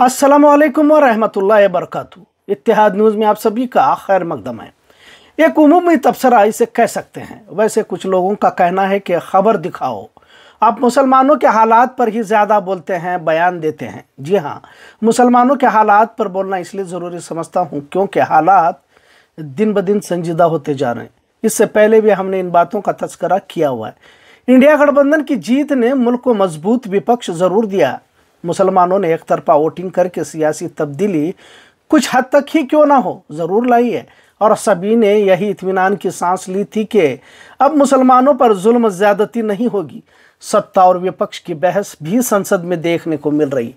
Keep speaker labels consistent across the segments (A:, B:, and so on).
A: अस्सलाम वालेकुम रहमतुल्लाहि वरकत इतिहाद न्यूज़ में आप सभी का खैर मकदम है एक उमूमी तबसरा इसे कह सकते हैं वैसे कुछ लोगों का कहना है कि खबर दिखाओ आप मुसलमानों के हालात पर ही ज़्यादा बोलते हैं बयान देते हैं जी हाँ मुसलमानों के हालात पर बोलना इसलिए ज़रूरी समझता हूँ क्योंकि हालात दिन ब दिन संजीदा होते जा रहे हैं इससे पहले भी हमने इन बातों का तस्करा किया हुआ है इंडिया गठबंधन की जीत ने मुल्क को मजबूत विपक्ष ज़रूर दिया मुसलमानों ने एक तरफा वोटिंग करके सियासी तब्दीली कुछ हद तक ही क्यों ना हो ज़रूर लाई है और सभी ने यही इतमान की सांस ली थी कि अब मुसलमानों पर जुल्म ज़्यादती नहीं होगी सत्ता और विपक्ष की बहस भी संसद में देखने को मिल रही है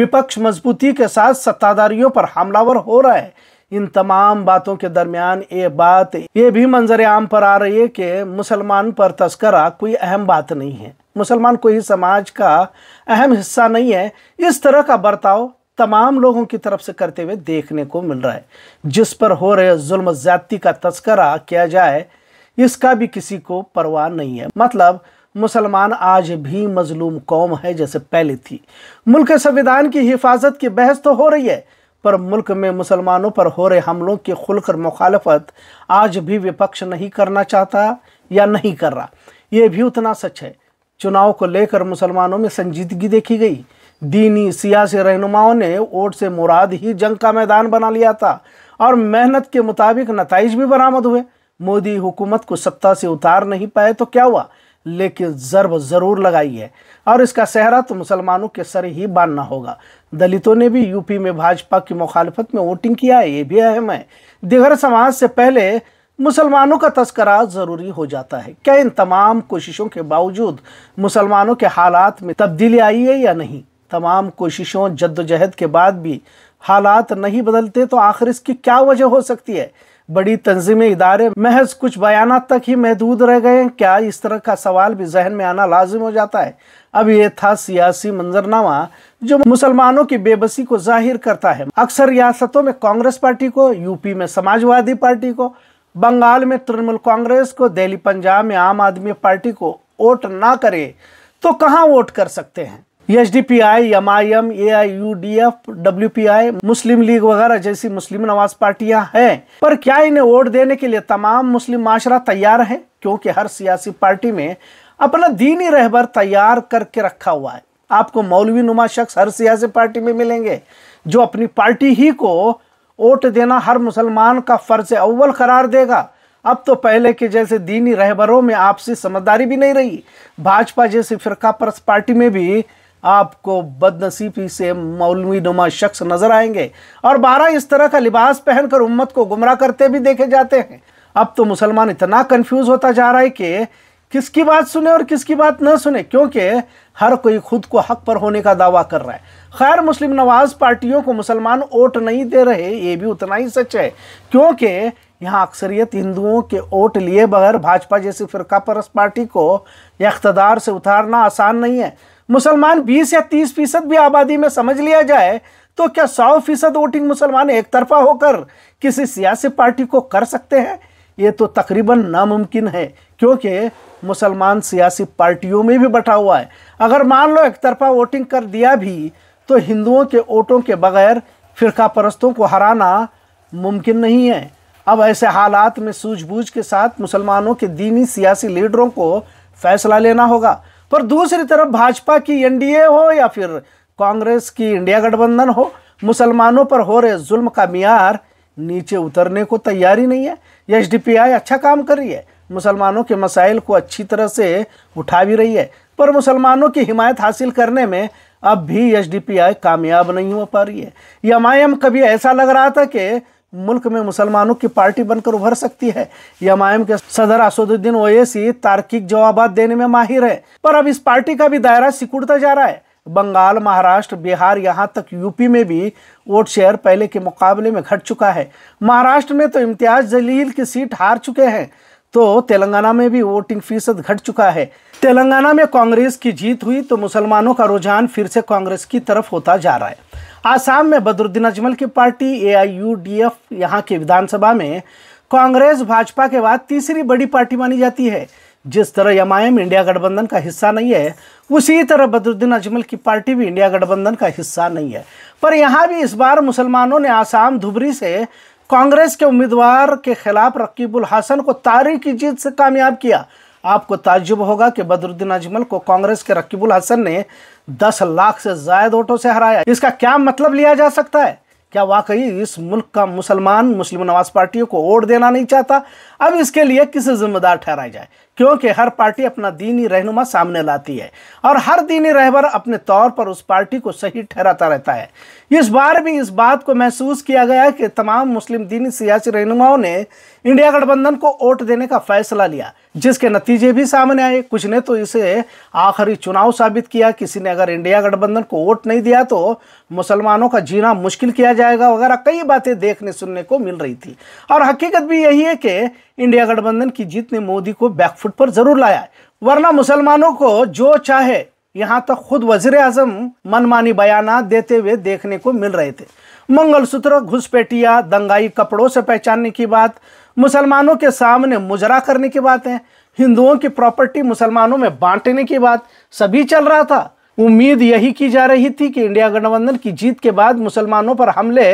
A: विपक्ष मजबूती के साथ सत्ताधारियों पर हमलावर हो रहा है इन तमाम बातों के दरमियान ये बात ये भी मंजर आम पर आ रही है कि मुसलमान पर तस्करा कोई अहम बात नहीं है मुसलमान कोई समाज का अहम हिस्सा नहीं है इस तरह का बर्ताव तमाम लोगों की तरफ से करते हुए देखने को मिल रहा है जिस पर हो रहे जुल्म ज़्यादती का तस्करा किया जाए इसका भी किसी को परवाह नहीं है मतलब मुसलमान आज भी मजलूम कौम है जैसे पहले थी मुल्क संविधान की हिफाजत की बहस तो हो रही है पर मुल्क में मुसलमानों पर हो रहे हमलों की खुलकर मुखालफत आज भी विपक्ष नहीं करना चाहता या नहीं कर रहा ये भी उतना सच है चुनाव को लेकर मुसलमानों में संजीदगी देखी गई दीनी सियासी रहनुमाओं ने वोट से मुराद ही जंग का मैदान बना लिया था और मेहनत के मुताबिक नतज भी बरामद हुए मोदी हुकूमत को सत्ता से उतार नहीं पाए तो क्या हुआ लेकिन ज़रब ज़रूर लगाई है और इसका सहरा तो मुसलमानों के सर ही बांधना होगा दलितों ने भी यूपी में भाजपा की मुखालफत में वोटिंग किया है ये भी अहम है दिगर समाज से पहले मुसलमानों का तस्करा ज़रूरी हो जाता है क्या इन तमाम कोशिशों के बावजूद मुसलमानों के हालात में तब्दीली आई है या नहीं तमाम कोशिशों जद्दोजहद के बाद भी हालात नहीं बदलते तो आखिर इसकी क्या वजह हो सकती है बड़ी तंजीमें इदारे महज कुछ बयान तक ही महदूद रह गए हैं क्या इस तरह का सवाल भी जहन में आना लाजिम हो जाता है अब ये था सियासी मंजरनामा जो मुसलमानों की बेबसी को जाहिर करता है अक्सर रियासतों में कांग्रेस पार्टी को यूपी में समाजवादी पार्टी को बंगाल में तृणमूल कांग्रेस को दिल्ली पंजाब में आम आदमी पार्टी को वोट ना करे तो कहाँ वोट कर सकते हैं H D P I M I M A I U D F W P I Muslim League वगैरह जैसी मुस्लिम नवाज पार्टियां हैं पर क्या इन्हें वोट देने के लिए तमाम मुस्लिम माशरा तैयार है क्योंकि हर सियासी पार्टी में अपना दीनी रहबर तैयार करके रखा हुआ है आपको मौलवी नुमा शख्स हर सियासी पार्टी में मिलेंगे जो अपनी पार्टी ही को वोट देना हर मुसलमान का फ़र्ज अव्वल करार देगा अब तो पहले के जैसे दीनी रहबरों में आपसी समझदारी भी नहीं रही भाजपा जैसी फिरका परस पार्टी में भी आपको बदनसीबी से मौलवी नुमा शख्स नजर आएंगे और बारह इस तरह का लिबास पहनकर उम्मत को गुमराह करते भी देखे जाते हैं अब तो मुसलमान इतना कंफ्यूज होता जा रहा है कि किसकी बात सुने और किसकी बात ना सुने क्योंकि हर कोई खुद को हक पर होने का दावा कर रहा है खैर मुस्लिम नवाज पार्टियों को मुसलमान वोट नहीं दे रहे ये भी उतना ही सच है क्योंकि यहाँ अक्सरियत हिंदुओं के वोट लिए बगैर भाजपा जैसी फिरका परस पार्टी को इकतदार से उतारना आसान नहीं है मुसलमान 20 या 30 फीसद भी आबादी में समझ लिया जाए तो क्या 100 फीसद वोटिंग मुसलमान एक तरफा होकर किसी सियासी पार्टी को कर सकते हैं ये तो तकरीबन नामुमकिन है क्योंकि मुसलमान सियासी पार्टियों में भी बटा हुआ है अगर मान लो एक तरफा वोटिंग कर दिया भी तो हिंदुओं के वोटों के बगैर फ़िरका परस्तों को हराना मुमकिन नहीं है अब ऐसे हालात में सूझबूझ के साथ मुसलमानों के दीनी सियासी लीडरों को फैसला लेना होगा पर दूसरी तरफ भाजपा की एनडीए हो या फिर कांग्रेस की इंडिया गठबंधन हो मुसलमानों पर हो रहे जुल्म का मीर नीचे उतरने को तैयार ही नहीं है ये एच अच्छा काम कर रही है मुसलमानों के मसाइल को अच्छी तरह से उठा भी रही है पर मुसलमानों की हिमायत हासिल करने में अब भी एच कामयाब नहीं हो पा रही है एम आई एम कभी ऐसा लग रहा था कि मुल्क में मुसलमानों की पार्टी बनकर उभर सकती है एम आई एम के सदर असदुद्दीन ओवैसी तार्किक जवाब देने में माहिर है पर अब इस पार्टी का भी दायरा सिकुड़ता जा रहा है बंगाल महाराष्ट्र बिहार यहाँ तक यूपी में भी वोट शेयर पहले के मुकाबले में घट चुका है महाराष्ट्र में तो इम्तियाज जलील की सीट हार चुके हैं तो तेलंगाना में भी वोटिंग फीसद घट चुका है तेलंगाना में कांग्रेस की जीत हुई तो मुसलमानों का रुझान फिर से कांग्रेस की तरफ होता जा रहा है आसाम में बदरुद्दीन अजमल की party A I U D F यहाँ के विधानसभा में कांग्रेस भाजपा के बाद तीसरी बड़ी पार्टी मानी जाती है जिस तरह एमआईएम इंडिया गठबंधन का हिस्सा नहीं है उसी तरह बदरुद्दीन अजमल की पार्टी भी इंडिया गठबंधन का हिस्सा नहीं है पर यहाँ भी इस बार मुसलमानों ने आसाम धुबरी से कांग्रेस के उम्मीदवार के खिलाफ रकीबुल हसन को तारी की जीत से कामयाब किया आपको ताजुब होगा कि बदरुद्दीन अजमल को कांग्रेस के रकीबुल हसन ने 10 लाख से ज्यादा वोटों से हराया इसका क्या मतलब लिया जा सकता है क्या वाकई इस मुल्क का मुसलमान मुस्लिम नवाज पार्टियों को वोट देना नहीं चाहता अब इसके लिए किसे जिम्मेदार ठहराया जाए क्योंकि हर पार्टी अपना दीनी रहनुमा सामने लाती है और हर दीनी रहबर अपने तौर पर उस पार्टी को सही ठहराता रहता है इस बार भी इस बात को महसूस किया गया कि तमाम मुस्लिम दीनी सियासी रहनुमाओं ने इंडिया गठबंधन को वोट देने का फैसला लिया जिसके नतीजे भी सामने आए कुछ ने तो इसे आखिरी चुनाव साबित किया किसी ने अगर इंडिया गठबंधन को वोट नहीं दिया तो मुसलमानों का जीना मुश्किल किया जाएगा वगैरह कई बातें देखने सुनने को मिल रही थी और हकीकत भी यही है कि इंडिया गठबंधन की जीत ने मोदी को बैकफ फुट पर जरूर लाया है वरना मुसलमानों को जो चाहे यहाँ तक खुद वजीर अजम मनमानी बयान देते हुए देखने को मिल रहे थे मंगलसूत्र घुसपैठिया दंगाई कपड़ों से पहचानने की बात मुसलमानों के सामने मुजरा करने की बातें हिंदुओं की प्रॉपर्टी मुसलमानों में बांटने की बात सभी चल रहा था उम्मीद यही की जा रही थी कि इंडिया गठबंधन की जीत के बाद मुसलमानों पर हमले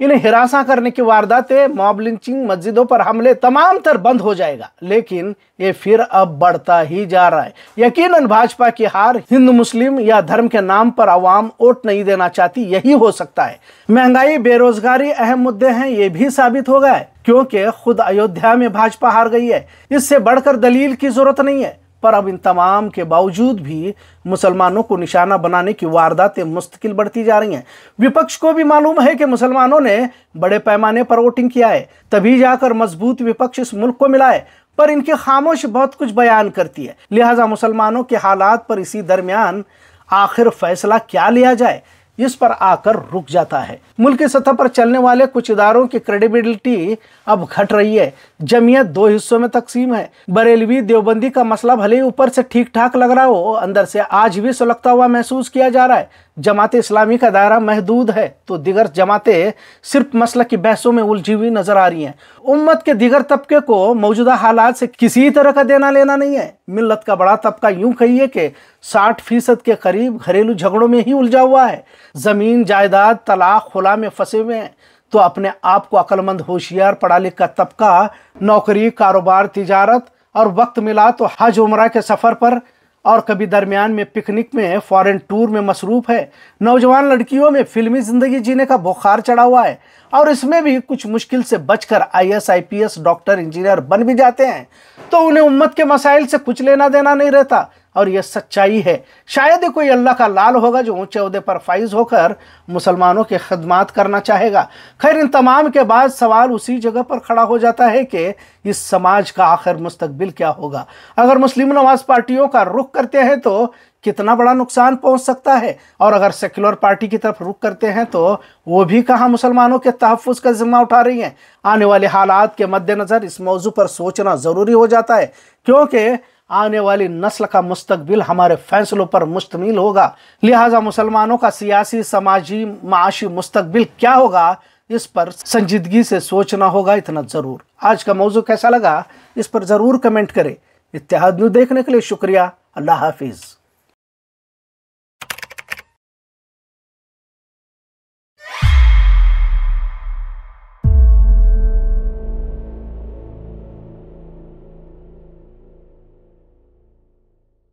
A: इन्हें हिरासा करने की वारदातें मॉब लिंचिंग मस्जिदों पर हमले तमाम तर बंद हो जाएगा लेकिन ये फिर अब बढ़ता ही जा रहा है यकीनन भाजपा की हार हिंदू मुस्लिम या धर्म के नाम पर आवाम वोट नहीं देना चाहती यही हो सकता है महंगाई बेरोजगारी अहम मुद्दे हैं ये भी साबित हो गए क्योंकि खुद अयोध्या में भाजपा हार गई है इससे बढ़कर दलील की जरूरत नहीं है पर अब इन तमाम के बावजूद भी मुसलमानों को निशाना बनाने की वारदातें मुस्तकिल बढ़ती जा रही हैं विपक्ष को भी मालूम है कि मुसलमानों ने बड़े पैमाने पर वोटिंग किया है तभी जाकर मजबूत विपक्ष इस मुल्क को मिला है पर इनके खामोश बहुत कुछ बयान करती है लिहाजा मुसलमानों के हालात पर इसी दरमियान आखिर फैसला क्या लिया जाए इस पर आकर रुक जाता है मुल्क की सतह पर चलने वाले कुछ इदारों की क्रेडिबिलिटी अब घट रही है जमीयत दो हिस्सों में तकसीम है बरेलवी देवबंदी का मसला भले ही ऊपर से ठीक ठाक लग रहा हो अंदर से आज भी सुलगता हुआ महसूस किया जा रहा है जमात इस्लामी का दायरा महदूद है तो दिगर जमातें सिर्फ मसल की बहसों में उलझी हुई नजर आ रही हैं उम्मत के दिगर तबके को मौजूदा हालात से किसी तरह का देना लेना नहीं है मिलत का बड़ा तबका यूं कहिए कि 60 फीसद के करीब घरेलू झगड़ों में ही उलझा हुआ है ज़मीन जायदाद तलाक खुला में फंसे हुए हैं तो अपने आप को अक्लमंद होशियार पढ़ा लिखा तबका नौकरी कारोबार तजारत और वक्त मिला तो हज उम्र के सफ़र पर और कभी दरमियान में पिकनिक में फॉरेन टूर में मसरूफ़ है नौजवान लड़कियों में फिल्मी ज़िंदगी जीने का बुखार चढ़ा हुआ है और इसमें भी कुछ मुश्किल से बचकर आईएस आईपीएस डॉक्टर इंजीनियर बन भी जाते हैं तो उन्हें उम्मत के मसाइल से कुछ लेना देना नहीं रहता और यह सच्चाई है शायद ही कोई अल्लाह का लाल होगा जो ऊंचे अहदे पर फाइज होकर मुसलमानों की खदमात करना चाहेगा खैर इन तमाम के बाद सवाल उसी जगह पर खड़ा हो जाता है कि इस समाज का आखिर मुस्तबिल क्या होगा अगर मुस्लिम नवाज पार्टियों का रुख करते हैं तो कितना बड़ा नुकसान पहुंच सकता है और अगर सेक्युलर पार्टी की तरफ रुख करते हैं तो वो भी कहाँ मुसलमानों के तहफ़ का जिम्मा उठा रही हैं आने वाले हालात के मद्देनज़र इस मौजू पर सोचना ज़रूरी हो जाता है क्योंकि आने वाली नस्ल का मुस्तबिल हमारे फैसलों पर मुश्तमिल होगा लिहाजा मुसलमानों का सियासी समाजी माशी मुस्तबिल क्या होगा इस पर संजीदगी से सोचना होगा इतना ज़रूर आज का मौजू कैसा लगा इस पर ज़रूर कमेंट करें इतिहाद न्यू देखने के लिए शुक्रिया अल्लाह हाफिज़